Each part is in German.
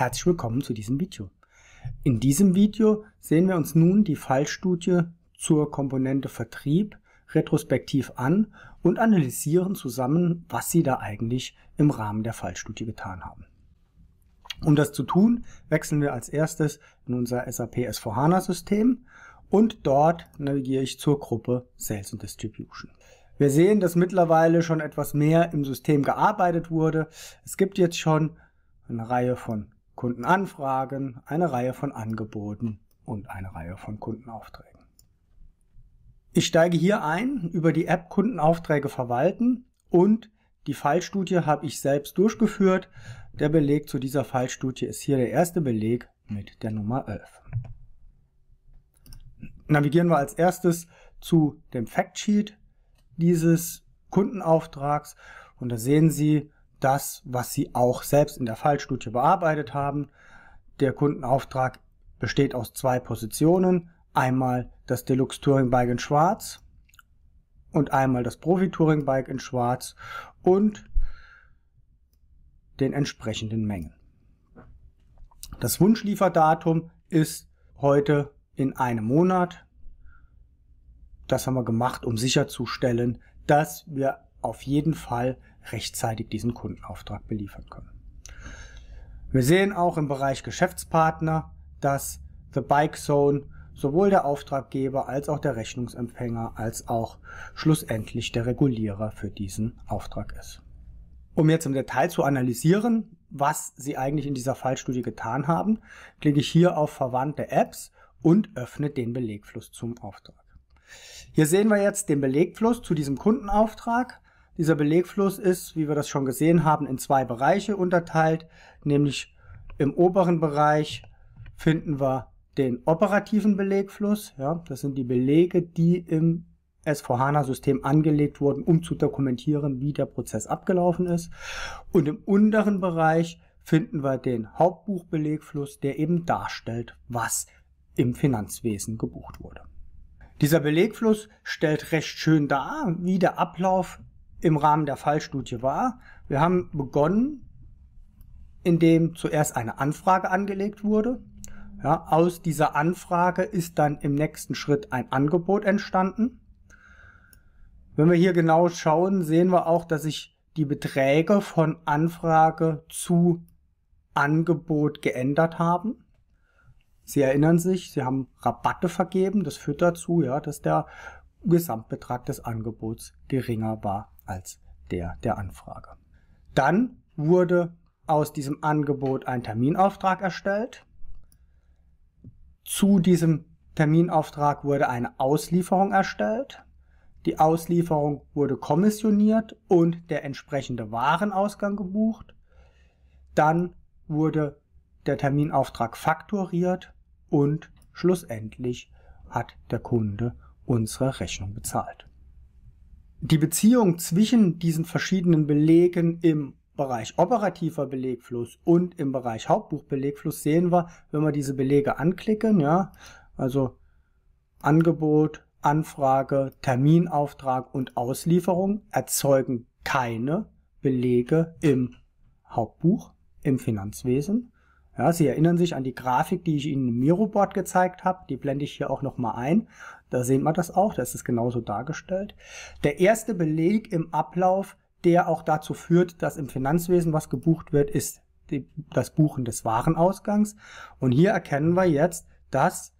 Herzlich willkommen zu diesem Video. In diesem Video sehen wir uns nun die Fallstudie zur Komponente Vertrieb retrospektiv an und analysieren zusammen, was Sie da eigentlich im Rahmen der Fallstudie getan haben. Um das zu tun, wechseln wir als erstes in unser SAP S4HANA-System und dort navigiere ich zur Gruppe Sales und Distribution. Wir sehen, dass mittlerweile schon etwas mehr im System gearbeitet wurde. Es gibt jetzt schon eine Reihe von Kundenanfragen, eine Reihe von Angeboten und eine Reihe von Kundenaufträgen. Ich steige hier ein über die App Kundenaufträge verwalten und die Fallstudie habe ich selbst durchgeführt. Der Beleg zu dieser Fallstudie ist hier der erste Beleg mit der Nummer 11. Navigieren wir als erstes zu dem Factsheet dieses Kundenauftrags und da sehen Sie, das, was sie auch selbst in der Fallstudie bearbeitet haben. Der Kundenauftrag besteht aus zwei Positionen. Einmal das Deluxe Touring Bike in Schwarz und einmal das Profi Touring Bike in Schwarz und den entsprechenden Mengen. Das Wunschlieferdatum ist heute in einem Monat. Das haben wir gemacht, um sicherzustellen, dass wir auf jeden Fall rechtzeitig diesen Kundenauftrag beliefern können. Wir sehen auch im Bereich Geschäftspartner, dass The Bike Zone sowohl der Auftraggeber als auch der Rechnungsempfänger als auch schlussendlich der Regulierer für diesen Auftrag ist. Um jetzt im Detail zu analysieren, was Sie eigentlich in dieser Fallstudie getan haben, klicke ich hier auf Verwandte Apps und öffne den Belegfluss zum Auftrag. Hier sehen wir jetzt den Belegfluss zu diesem Kundenauftrag dieser Belegfluss ist, wie wir das schon gesehen haben, in zwei Bereiche unterteilt, nämlich im oberen Bereich finden wir den operativen Belegfluss. Ja, das sind die Belege, die im S4HANA-System angelegt wurden, um zu dokumentieren, wie der Prozess abgelaufen ist. Und im unteren Bereich finden wir den Hauptbuchbelegfluss, der eben darstellt, was im Finanzwesen gebucht wurde. Dieser Belegfluss stellt recht schön dar, wie der Ablauf im Rahmen der Fallstudie war. Wir haben begonnen, indem zuerst eine Anfrage angelegt wurde. Ja, aus dieser Anfrage ist dann im nächsten Schritt ein Angebot entstanden. Wenn wir hier genau schauen, sehen wir auch, dass sich die Beträge von Anfrage zu Angebot geändert haben. Sie erinnern sich, Sie haben Rabatte vergeben. Das führt dazu, ja, dass der Gesamtbetrag des Angebots geringer war als der der Anfrage. Dann wurde aus diesem Angebot ein Terminauftrag erstellt. Zu diesem Terminauftrag wurde eine Auslieferung erstellt. Die Auslieferung wurde kommissioniert und der entsprechende Warenausgang gebucht. Dann wurde der Terminauftrag faktoriert und schlussendlich hat der Kunde unsere Rechnung bezahlt die Beziehung zwischen diesen verschiedenen Belegen im Bereich operativer Belegfluss und im Bereich Hauptbuchbelegfluss sehen wir, wenn wir diese Belege anklicken, ja, also Angebot, Anfrage, Terminauftrag und Auslieferung erzeugen keine Belege im Hauptbuch, im Finanzwesen. Ja, Sie erinnern sich an die Grafik, die ich Ihnen im Miroboard gezeigt habe, die blende ich hier auch nochmal ein. Da sehen wir das auch, da ist es genauso dargestellt. Der erste Beleg im Ablauf, der auch dazu führt, dass im Finanzwesen was gebucht wird, ist die, das Buchen des Warenausgangs. Und hier erkennen wir jetzt, dass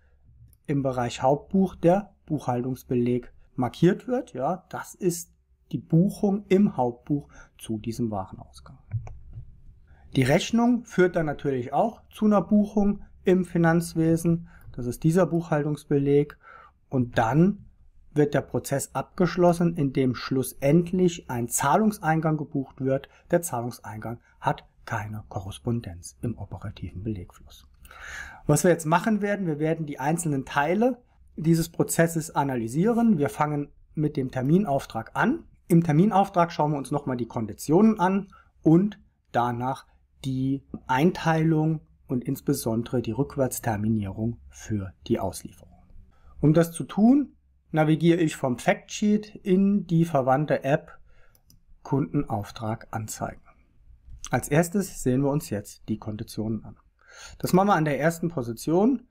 im Bereich Hauptbuch der Buchhaltungsbeleg markiert wird. Ja, das ist die Buchung im Hauptbuch zu diesem Warenausgang. Die Rechnung führt dann natürlich auch zu einer Buchung im Finanzwesen. Das ist dieser Buchhaltungsbeleg. Und dann wird der Prozess abgeschlossen, indem schlussendlich ein Zahlungseingang gebucht wird. Der Zahlungseingang hat keine Korrespondenz im operativen Belegfluss. Was wir jetzt machen werden, wir werden die einzelnen Teile dieses Prozesses analysieren. Wir fangen mit dem Terminauftrag an. Im Terminauftrag schauen wir uns nochmal die Konditionen an und danach die Einteilung und insbesondere die Rückwärtsterminierung für die Auslieferung. Um das zu tun, navigiere ich vom Factsheet in die verwandte App Kundenauftrag anzeigen. Als erstes sehen wir uns jetzt die Konditionen an. Das machen wir an der ersten Position.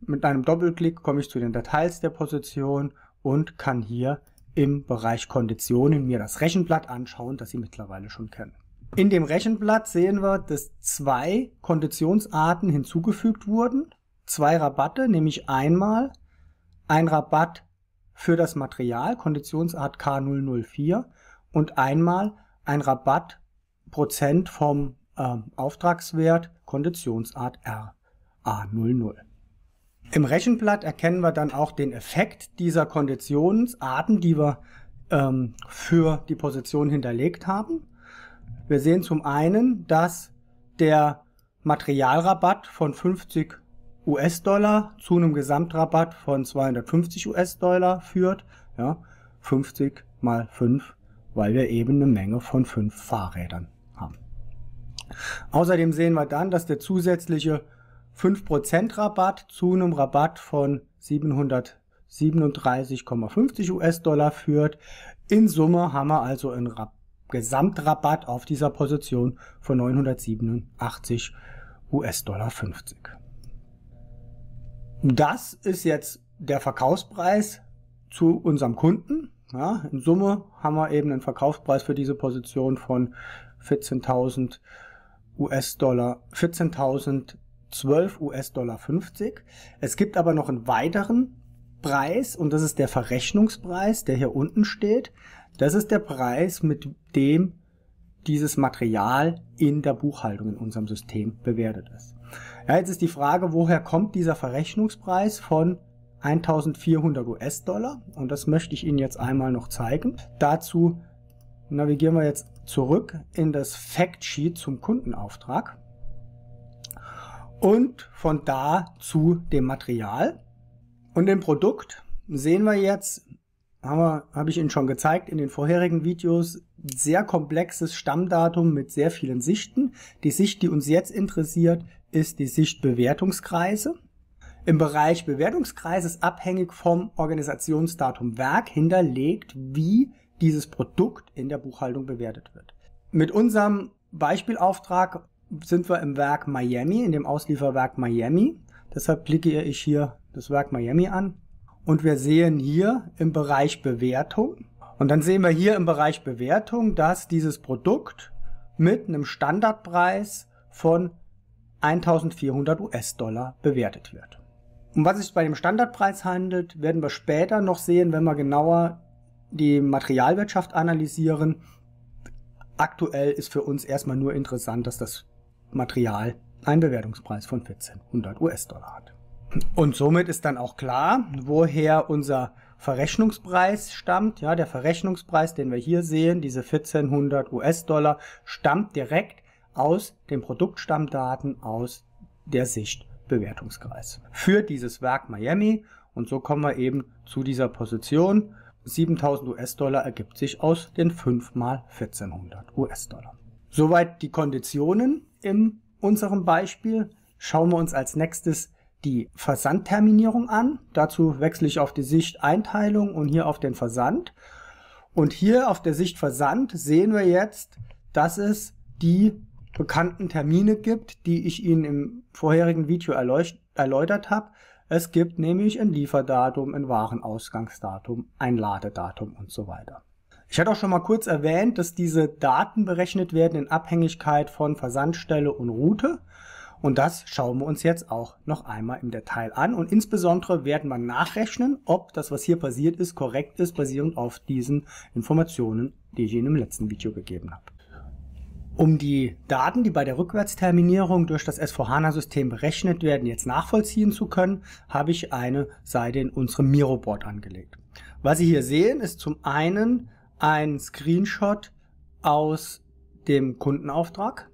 Mit einem Doppelklick komme ich zu den Details der Position und kann hier im Bereich Konditionen mir das Rechenblatt anschauen, das Sie mittlerweile schon kennen. In dem Rechenblatt sehen wir, dass zwei Konditionsarten hinzugefügt wurden. Zwei Rabatte, nämlich einmal ein Rabatt für das Material, Konditionsart K004 und einmal ein Rabatt Prozent vom äh, Auftragswert, Konditionsart ra 00 Im Rechenblatt erkennen wir dann auch den Effekt dieser Konditionsarten, die wir ähm, für die Position hinterlegt haben. Wir sehen zum einen, dass der Materialrabatt von 50 US-Dollar zu einem Gesamtrabatt von 250 US-Dollar führt. Ja, 50 mal 5, weil wir eben eine Menge von 5 Fahrrädern haben. Außerdem sehen wir dann, dass der zusätzliche 5% Rabatt zu einem Rabatt von 737,50 US-Dollar führt. In Summe haben wir also einen Rab Gesamtrabatt auf dieser Position von 987 US-Dollar 50. Das ist jetzt der Verkaufspreis zu unserem Kunden. Ja, in Summe haben wir eben einen Verkaufspreis für diese Position von 14.000 US-Dollar, 14.012 US-Dollar 50. Es gibt aber noch einen weiteren Preis und das ist der Verrechnungspreis, der hier unten steht. Das ist der Preis, mit dem dieses Material in der Buchhaltung in unserem System bewertet ist. Ja, jetzt ist die Frage, woher kommt dieser Verrechnungspreis von 1400 US-Dollar? Und das möchte ich Ihnen jetzt einmal noch zeigen. Dazu navigieren wir jetzt zurück in das Factsheet zum Kundenauftrag und von da zu dem Material. Und im Produkt sehen wir jetzt, habe hab ich Ihnen schon gezeigt in den vorherigen Videos, sehr komplexes Stammdatum mit sehr vielen Sichten. Die Sicht, die uns jetzt interessiert, ist die Sicht Bewertungskreise. Im Bereich Bewertungskreis ist abhängig vom Organisationsdatum Werk hinterlegt, wie dieses Produkt in der Buchhaltung bewertet wird. Mit unserem Beispielauftrag sind wir im Werk Miami, in dem Auslieferwerk Miami. Deshalb klicke ich hier das Werk Miami an. Und wir sehen hier im Bereich Bewertung. Und dann sehen wir hier im Bereich Bewertung, dass dieses Produkt mit einem Standardpreis von 1400 US-Dollar bewertet wird. Um was es sich bei dem Standardpreis handelt, werden wir später noch sehen, wenn wir genauer die Materialwirtschaft analysieren. Aktuell ist für uns erstmal nur interessant, dass das Material einen Bewertungspreis von 1400 US-Dollar hat. Und somit ist dann auch klar, woher unser Verrechnungspreis stammt. Ja, der Verrechnungspreis, den wir hier sehen, diese 1400 US-Dollar, stammt direkt aus den Produktstammdaten aus der Sicht Bewertungskreis für dieses Werk Miami und so kommen wir eben zu dieser Position. 7000 US-Dollar ergibt sich aus den 5 mal 1400 US-Dollar. Soweit die Konditionen in unserem Beispiel. Schauen wir uns als nächstes die Versandterminierung an. Dazu wechsle ich auf die Sicht Einteilung und hier auf den Versand. Und hier auf der Sicht Versand sehen wir jetzt, dass es die bekannten Termine gibt, die ich Ihnen im vorherigen Video erläutert habe. Es gibt nämlich ein Lieferdatum, ein Warenausgangsdatum, ein Ladedatum und so weiter. Ich hatte auch schon mal kurz erwähnt, dass diese Daten berechnet werden in Abhängigkeit von Versandstelle und Route. Und das schauen wir uns jetzt auch noch einmal im Detail an. Und insbesondere werden wir nachrechnen, ob das, was hier passiert ist, korrekt ist, basierend auf diesen Informationen, die ich Ihnen im letzten Video gegeben habe. Um die Daten, die bei der Rückwärtsterminierung durch das S4HANA-System berechnet werden, jetzt nachvollziehen zu können, habe ich eine Seite in unserem Miro-Board angelegt. Was Sie hier sehen, ist zum einen ein Screenshot aus dem Kundenauftrag.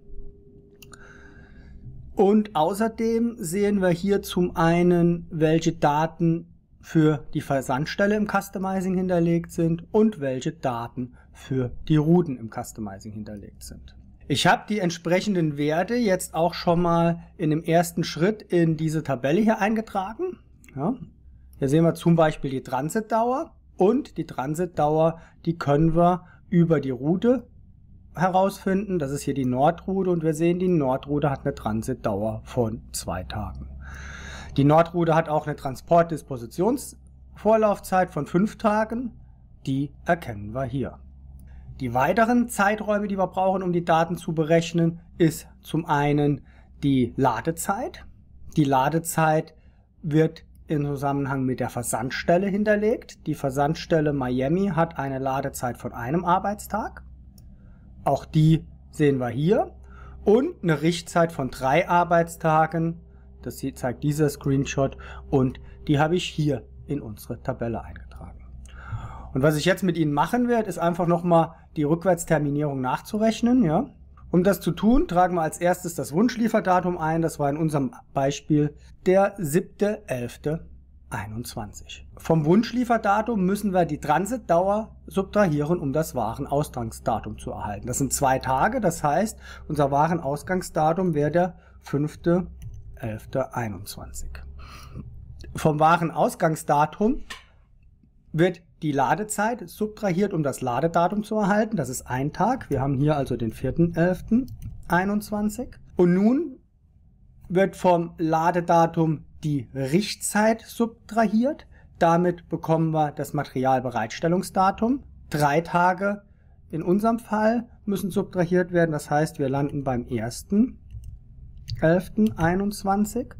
Und außerdem sehen wir hier zum einen, welche Daten für die Versandstelle im Customizing hinterlegt sind und welche Daten für die Routen im Customizing hinterlegt sind. Ich habe die entsprechenden Werte jetzt auch schon mal in dem ersten Schritt in diese Tabelle hier eingetragen. Ja. Hier sehen wir zum Beispiel die Transitdauer und die Transitdauer, die können wir über die Route herausfinden. Das ist hier die Nordroute und wir sehen, die Nordroute hat eine Transitdauer von zwei Tagen. Die Nordroute hat auch eine Transportdispositionsvorlaufzeit von fünf Tagen. Die erkennen wir hier. Die weiteren Zeiträume, die wir brauchen, um die Daten zu berechnen, ist zum einen die Ladezeit. Die Ladezeit wird im Zusammenhang mit der Versandstelle hinterlegt. Die Versandstelle Miami hat eine Ladezeit von einem Arbeitstag. Auch die sehen wir hier. Und eine Richtzeit von drei Arbeitstagen. Das zeigt dieser Screenshot. Und die habe ich hier in unsere Tabelle eingetragen. Und was ich jetzt mit Ihnen machen werde, ist einfach nochmal die Rückwärtsterminierung nachzurechnen. Ja? Um das zu tun, tragen wir als erstes das Wunschlieferdatum ein. Das war in unserem Beispiel der 7.11.21. Vom Wunschlieferdatum müssen wir die Transitdauer subtrahieren, um das Warenausgangsdatum zu erhalten. Das sind zwei Tage, das heißt, unser Warenausgangsdatum wäre der 5.11.21. Vom Warenausgangsdatum wird die Ladezeit subtrahiert, um das Ladedatum zu erhalten. Das ist ein Tag. Wir haben hier also den 4.11.21. Und nun wird vom Ladedatum die Richtzeit subtrahiert. Damit bekommen wir das Materialbereitstellungsdatum. Drei Tage in unserem Fall müssen subtrahiert werden. Das heißt, wir landen beim 1.11.21.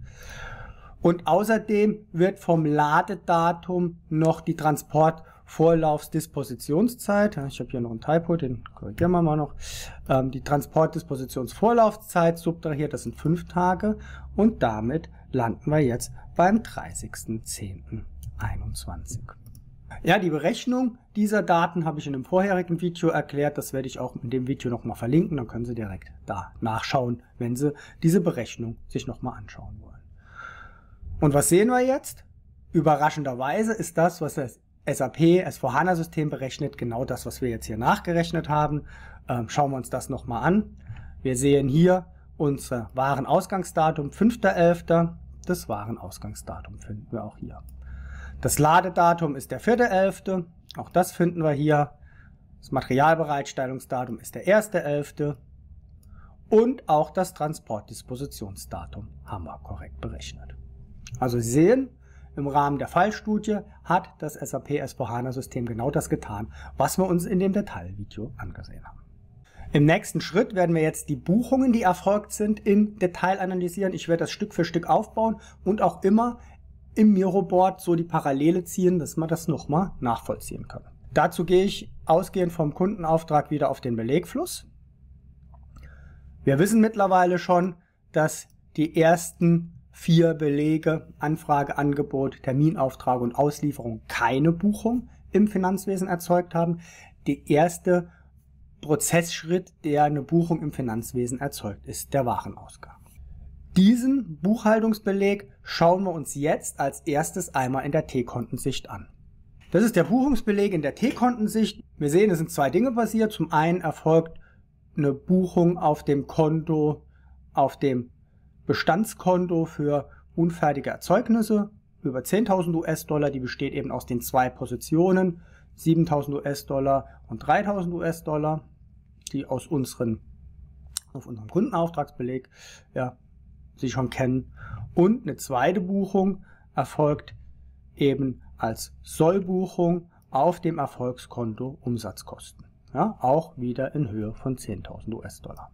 Und außerdem wird vom Ladedatum noch die Transportvorlaufsdispositionszeit, ich habe hier noch einen Typo, den korrigieren wir mal noch, ähm, die Transportdispositionsvorlaufzeit subtrahiert, das sind fünf Tage und damit landen wir jetzt beim 30.10.21. Ja, die Berechnung dieser Daten habe ich in dem vorherigen Video erklärt. Das werde ich auch in dem Video nochmal verlinken. Dann können Sie direkt da nachschauen, wenn Sie diese Berechnung sich nochmal anschauen wollen. Und was sehen wir jetzt? Überraschenderweise ist das, was das SAP S4HANA-System berechnet, genau das, was wir jetzt hier nachgerechnet haben. Ähm, schauen wir uns das nochmal an. Wir sehen hier unser Warenausgangsdatum 5.11. Das Warenausgangsdatum finden wir auch hier. Das Ladedatum ist der 4.11. Auch das finden wir hier. Das Materialbereitstellungsdatum ist der 1.11. Und auch das Transportdispositionsdatum haben wir korrekt berechnet. Also Sie sehen, im Rahmen der Fallstudie hat das SAP S4HANA-System genau das getan, was wir uns in dem Detailvideo angesehen haben. Im nächsten Schritt werden wir jetzt die Buchungen, die erfolgt sind, im Detail analysieren. Ich werde das Stück für Stück aufbauen und auch immer im Miroboard so die Parallele ziehen, dass wir das nochmal nachvollziehen können. Dazu gehe ich ausgehend vom Kundenauftrag wieder auf den Belegfluss. Wir wissen mittlerweile schon, dass die ersten vier Belege, Anfrage, Angebot, Terminauftrag und Auslieferung keine Buchung im Finanzwesen erzeugt haben. Die erste Prozessschritt, der eine Buchung im Finanzwesen erzeugt, ist der Warenausgang. Diesen Buchhaltungsbeleg schauen wir uns jetzt als erstes einmal in der T-Kontensicht an. Das ist der Buchungsbeleg in der T-Kontensicht. Wir sehen, es sind zwei Dinge passiert. Zum einen erfolgt eine Buchung auf dem Konto, auf dem Bestandskonto für unfertige Erzeugnisse über 10.000 US-Dollar. Die besteht eben aus den zwei Positionen 7.000 US-Dollar und 3.000 US-Dollar, die aus unseren, auf unserem Kundenauftragsbeleg ja, Sie schon kennen. Und eine zweite Buchung erfolgt eben als Sollbuchung auf dem Erfolgskonto Umsatzkosten. Ja, auch wieder in Höhe von 10.000 US-Dollar.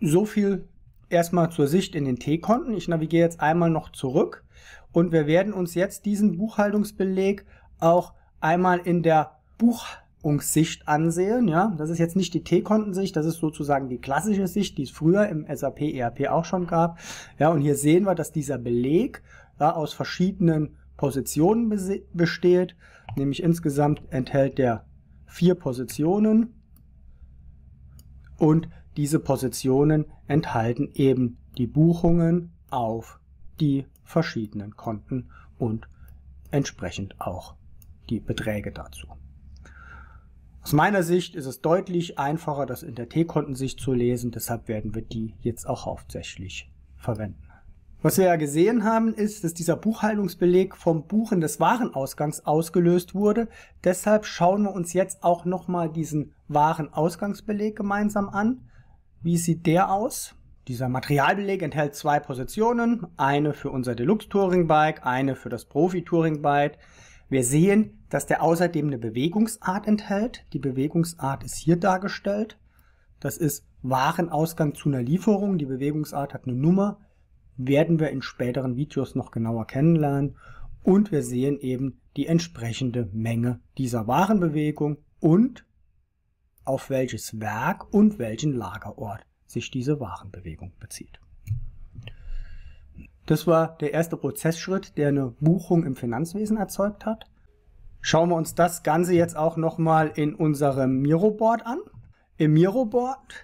So viel erstmal zur Sicht in den T-Konten. Ich navigiere jetzt einmal noch zurück und wir werden uns jetzt diesen Buchhaltungsbeleg auch einmal in der Buchungssicht ansehen. Ja, das ist jetzt nicht die T-Kontensicht, das ist sozusagen die klassische Sicht, die es früher im SAP ERP auch schon gab. Ja, und hier sehen wir, dass dieser Beleg ja, aus verschiedenen Positionen besteht, nämlich insgesamt enthält der vier Positionen und diese Positionen enthalten eben die Buchungen auf die verschiedenen Konten und entsprechend auch die Beträge dazu. Aus meiner Sicht ist es deutlich einfacher, das in der T-Kontensicht zu lesen, deshalb werden wir die jetzt auch hauptsächlich verwenden. Was wir ja gesehen haben, ist, dass dieser Buchhaltungsbeleg vom Buchen des Warenausgangs ausgelöst wurde. Deshalb schauen wir uns jetzt auch nochmal diesen Warenausgangsbeleg gemeinsam an. Wie sieht der aus? Dieser Materialbeleg enthält zwei Positionen, eine für unser Deluxe Touring Bike, eine für das Profi Touring Bike. Wir sehen, dass der außerdem eine Bewegungsart enthält. Die Bewegungsart ist hier dargestellt. Das ist Warenausgang zu einer Lieferung. Die Bewegungsart hat eine Nummer. Werden wir in späteren Videos noch genauer kennenlernen. Und wir sehen eben die entsprechende Menge dieser Warenbewegung und auf welches Werk und welchen Lagerort sich diese Warenbewegung bezieht. Das war der erste Prozessschritt, der eine Buchung im Finanzwesen erzeugt hat. Schauen wir uns das Ganze jetzt auch nochmal in unserem Miroboard an. Im Miroboard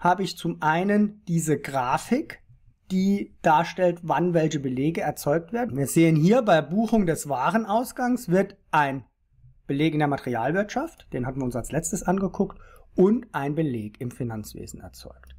habe ich zum einen diese Grafik, die darstellt, wann welche Belege erzeugt werden. Wir sehen hier bei Buchung des Warenausgangs wird ein Beleg in der Materialwirtschaft, den hatten wir uns als letztes angeguckt, und ein Beleg im Finanzwesen erzeugt.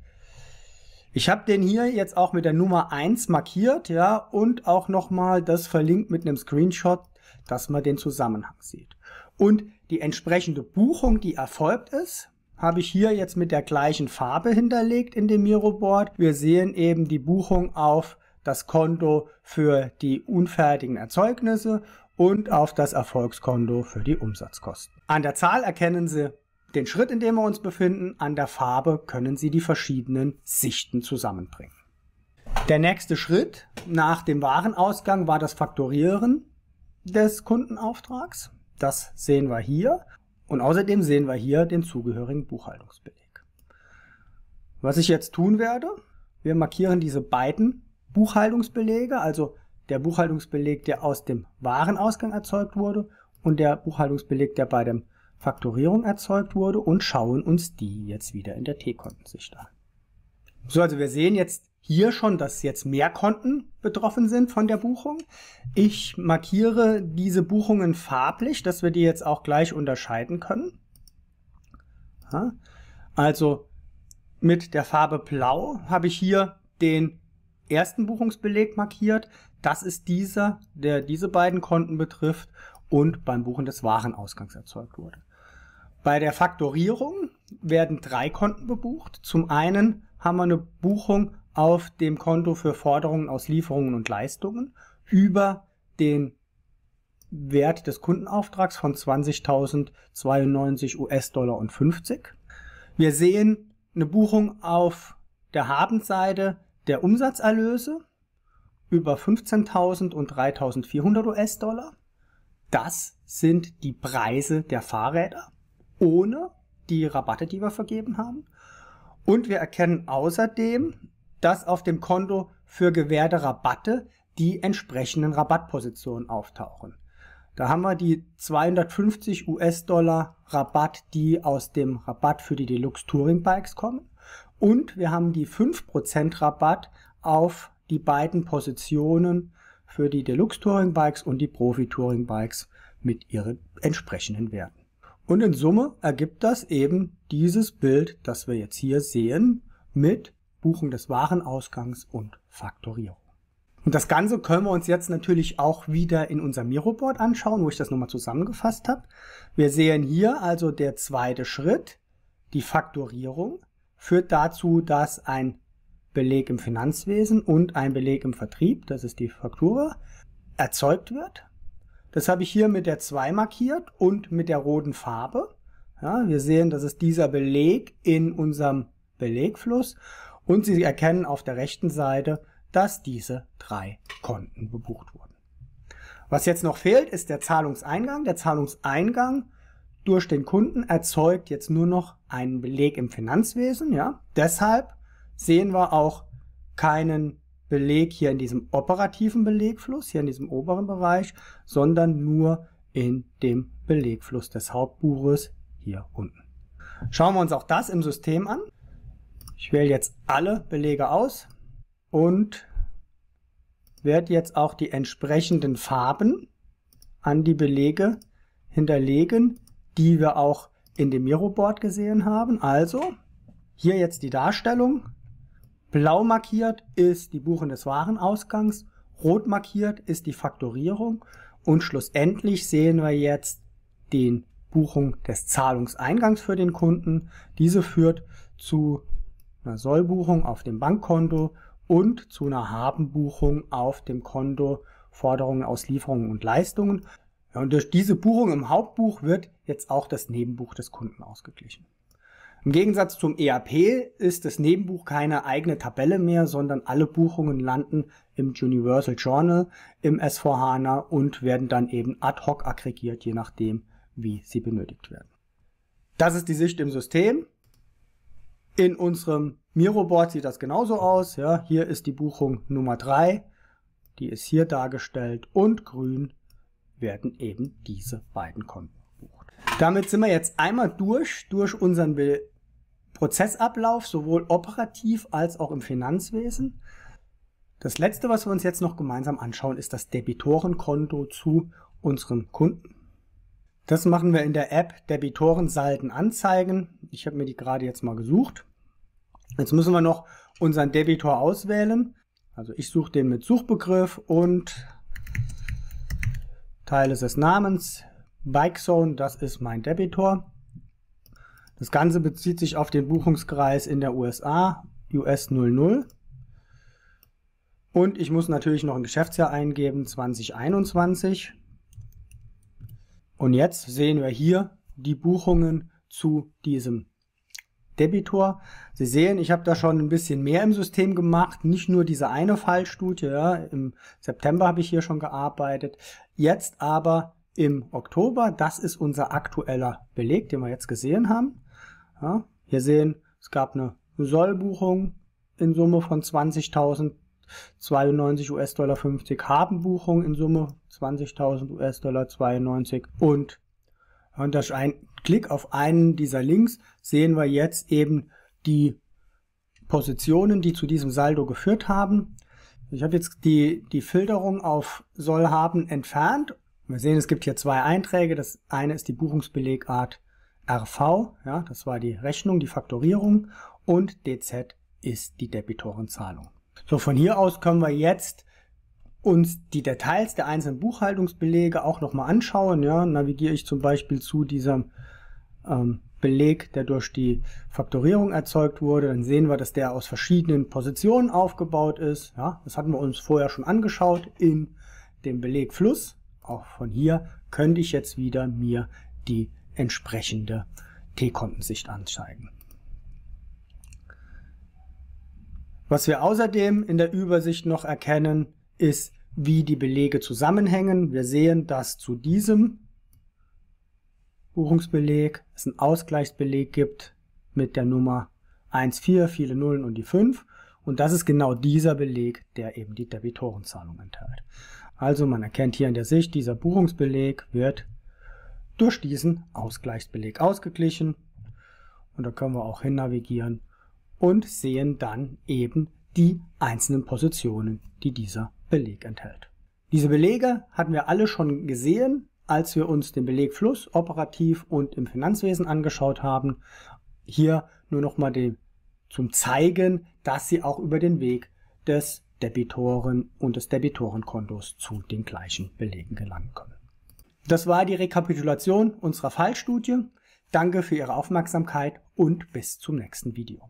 Ich habe den hier jetzt auch mit der Nummer 1 markiert, ja, und auch nochmal das verlinkt mit einem Screenshot, dass man den Zusammenhang sieht. Und die entsprechende Buchung, die erfolgt ist, habe ich hier jetzt mit der gleichen Farbe hinterlegt in dem Miroboard. Wir sehen eben die Buchung auf das Konto für die unfertigen Erzeugnisse und auf das Erfolgskonto für die Umsatzkosten. An der Zahl erkennen Sie den Schritt, in dem wir uns befinden, an der Farbe können Sie die verschiedenen Sichten zusammenbringen. Der nächste Schritt nach dem Warenausgang war das Faktorieren des Kundenauftrags. Das sehen wir hier. Und außerdem sehen wir hier den zugehörigen Buchhaltungsbeleg. Was ich jetzt tun werde, wir markieren diese beiden Buchhaltungsbelege, also der Buchhaltungsbeleg, der aus dem Warenausgang erzeugt wurde und der Buchhaltungsbeleg, der bei der Faktorierung erzeugt wurde und schauen uns die jetzt wieder in der T-Kontensicht an. So, also wir sehen jetzt hier schon, dass jetzt mehr Konten betroffen sind von der Buchung. Ich markiere diese Buchungen farblich, dass wir die jetzt auch gleich unterscheiden können. Also mit der Farbe Blau habe ich hier den ersten Buchungsbeleg markiert. Das ist dieser, der diese beiden Konten betrifft und beim Buchen des Warenausgangs erzeugt wurde. Bei der Faktorierung werden drei Konten gebucht. Zum einen haben wir eine Buchung auf dem Konto für Forderungen aus Lieferungen und Leistungen über den Wert des Kundenauftrags von 20.092 US-Dollar und 50. Wir sehen eine Buchung auf der Habenseite der Umsatzerlöse über 15.000 und 3.400 US-Dollar. Das sind die Preise der Fahrräder ohne die Rabatte, die wir vergeben haben. Und wir erkennen außerdem, dass auf dem Konto für gewährte Rabatte die entsprechenden Rabattpositionen auftauchen. Da haben wir die 250 US-Dollar Rabatt, die aus dem Rabatt für die Deluxe Touring Bikes kommen. Und wir haben die 5% Rabatt auf die beiden Positionen für die Deluxe Touring Bikes und die Profi Touring Bikes mit ihren entsprechenden Werten. Und in Summe ergibt das eben dieses Bild, das wir jetzt hier sehen, mit Buchung des Warenausgangs und Faktorierung. Und das Ganze können wir uns jetzt natürlich auch wieder in unserem Miroboard anschauen, wo ich das nochmal zusammengefasst habe. Wir sehen hier also der zweite Schritt, die Faktorierung, führt dazu, dass ein Beleg im Finanzwesen und ein Beleg im Vertrieb, das ist die Faktura, erzeugt wird. Das habe ich hier mit der 2 markiert und mit der roten Farbe. Ja, wir sehen, das ist dieser Beleg in unserem Belegfluss und Sie erkennen auf der rechten Seite, dass diese drei Konten gebucht wurden. Was jetzt noch fehlt, ist der Zahlungseingang. Der Zahlungseingang durch den Kunden erzeugt jetzt nur noch einen Beleg im Finanzwesen. Ja? Deshalb sehen wir auch keinen Beleg hier in diesem operativen Belegfluss, hier in diesem oberen Bereich, sondern nur in dem Belegfluss des Hauptbuches hier unten. Schauen wir uns auch das im System an. Ich wähle jetzt alle Belege aus und werde jetzt auch die entsprechenden Farben an die Belege hinterlegen, die wir auch in dem Miro-Board gesehen haben. Also hier jetzt die Darstellung Blau markiert ist die Buchung des Warenausgangs, rot markiert ist die Faktorierung und schlussendlich sehen wir jetzt den Buchung des Zahlungseingangs für den Kunden. Diese führt zu einer Sollbuchung auf dem Bankkonto und zu einer Habenbuchung auf dem Konto Forderungen aus Lieferungen und Leistungen. Und durch diese Buchung im Hauptbuch wird jetzt auch das Nebenbuch des Kunden ausgeglichen. Im Gegensatz zum EAP ist das Nebenbuch keine eigene Tabelle mehr, sondern alle Buchungen landen im Universal Journal, im S4HANA und werden dann eben ad hoc aggregiert, je nachdem, wie sie benötigt werden. Das ist die Sicht im System. In unserem Miro-Board sieht das genauso aus. Ja, hier ist die Buchung Nummer 3, die ist hier dargestellt und grün werden eben diese beiden Konten. Damit sind wir jetzt einmal durch, durch unseren Prozessablauf, sowohl operativ als auch im Finanzwesen. Das letzte, was wir uns jetzt noch gemeinsam anschauen, ist das Debitorenkonto zu unserem Kunden. Das machen wir in der App Debitorensalden anzeigen. Ich habe mir die gerade jetzt mal gesucht. Jetzt müssen wir noch unseren Debitor auswählen. Also ich suche den mit Suchbegriff und Teil des Namens BikeZone, das ist mein Debitor. Das Ganze bezieht sich auf den Buchungskreis in der USA, US 00. Und ich muss natürlich noch ein Geschäftsjahr eingeben, 2021. Und jetzt sehen wir hier die Buchungen zu diesem Debitor. Sie sehen, ich habe da schon ein bisschen mehr im System gemacht, nicht nur diese eine Fallstudie. Ja. Im September habe ich hier schon gearbeitet. Jetzt aber im Oktober. Das ist unser aktueller Beleg, den wir jetzt gesehen haben. Ja, hier sehen, es gab eine Sollbuchung in Summe von 20.092 US-Dollar 50, Habenbuchung in Summe 20.000 US-Dollar 92 und und durch einen Klick auf einen dieser Links sehen wir jetzt eben die Positionen, die zu diesem Saldo geführt haben. Ich habe jetzt die, die Filterung auf soll haben entfernt wir sehen, es gibt hier zwei Einträge. Das eine ist die Buchungsbelegart RV, ja, das war die Rechnung, die Faktorierung und DZ ist die Debitorenzahlung. So, von hier aus können wir jetzt uns die Details der einzelnen Buchhaltungsbelege auch nochmal anschauen. Ja, navigiere ich zum Beispiel zu diesem ähm, Beleg, der durch die Faktorierung erzeugt wurde, dann sehen wir, dass der aus verschiedenen Positionen aufgebaut ist. Ja, das hatten wir uns vorher schon angeschaut in dem Beleg Fluss auch von hier könnte ich jetzt wieder mir die entsprechende T-Kontensicht anzeigen. Was wir außerdem in der Übersicht noch erkennen, ist, wie die Belege zusammenhängen. Wir sehen, dass zu diesem Buchungsbeleg es einen Ausgleichsbeleg gibt mit der Nummer 1, 4, viele Nullen und die 5. Und das ist genau dieser Beleg, der eben die Debitorenzahlung enthält. Also man erkennt hier in der Sicht, dieser Buchungsbeleg wird durch diesen Ausgleichsbeleg ausgeglichen. Und da können wir auch hin navigieren und sehen dann eben die einzelnen Positionen, die dieser Beleg enthält. Diese Belege hatten wir alle schon gesehen, als wir uns den Belegfluss operativ und im Finanzwesen angeschaut haben. Hier nur nochmal zum Zeigen, dass sie auch über den Weg des Debitoren und des Debitorenkontos zu den gleichen Belegen gelangen können. Das war die Rekapitulation unserer Fallstudie. Danke für Ihre Aufmerksamkeit und bis zum nächsten Video.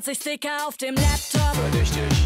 20 Sticker auf dem Laptop. Verdächtig.